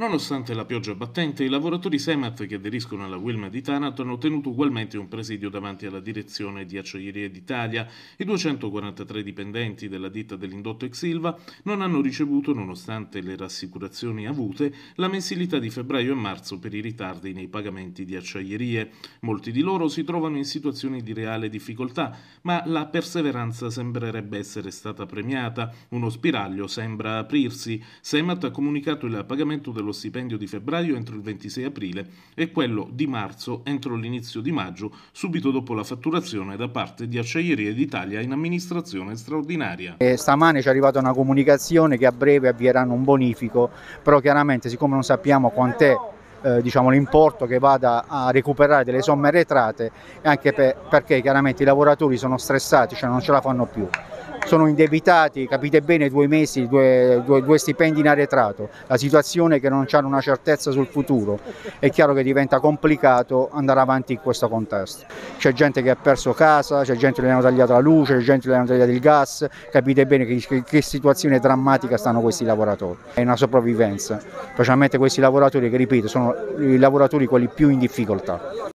Nonostante la pioggia battente, i lavoratori Semat che aderiscono alla Wilma di Taranto hanno tenuto ugualmente un presidio davanti alla direzione di Acciaierie d'Italia. I 243 dipendenti della ditta dell'indotto Exilva non hanno ricevuto, nonostante le rassicurazioni avute, la mensilità di febbraio e marzo per i ritardi nei pagamenti di acciaierie. Molti di loro si trovano in situazioni di reale difficoltà, ma la perseveranza sembrerebbe essere stata premiata. Uno spiraglio sembra aprirsi. Semat ha comunicato il pagamento dello lo stipendio di febbraio entro il 26 aprile e quello di marzo entro l'inizio di maggio, subito dopo la fatturazione da parte di Acciaierie d'Italia in amministrazione straordinaria. E eh, stamane ci è arrivata una comunicazione che a breve avvieranno un bonifico, però chiaramente siccome non sappiamo quant'è eh, diciamo, l'importo che vada a recuperare delle somme arretrate, anche per, perché chiaramente i lavoratori sono stressati, cioè non ce la fanno più sono indebitati, capite bene, due mesi, due, due, due stipendi in arretrato, la situazione è che non hanno una certezza sul futuro, è chiaro che diventa complicato andare avanti in questo contesto. C'è gente che ha perso casa, c'è gente che gli hanno tagliato la luce, c'è gente che gli hanno tagliato il gas, capite bene che, che, che situazione drammatica stanno questi lavoratori. È una sopravvivenza, specialmente questi lavoratori che, ripeto, sono i lavoratori quelli più in difficoltà.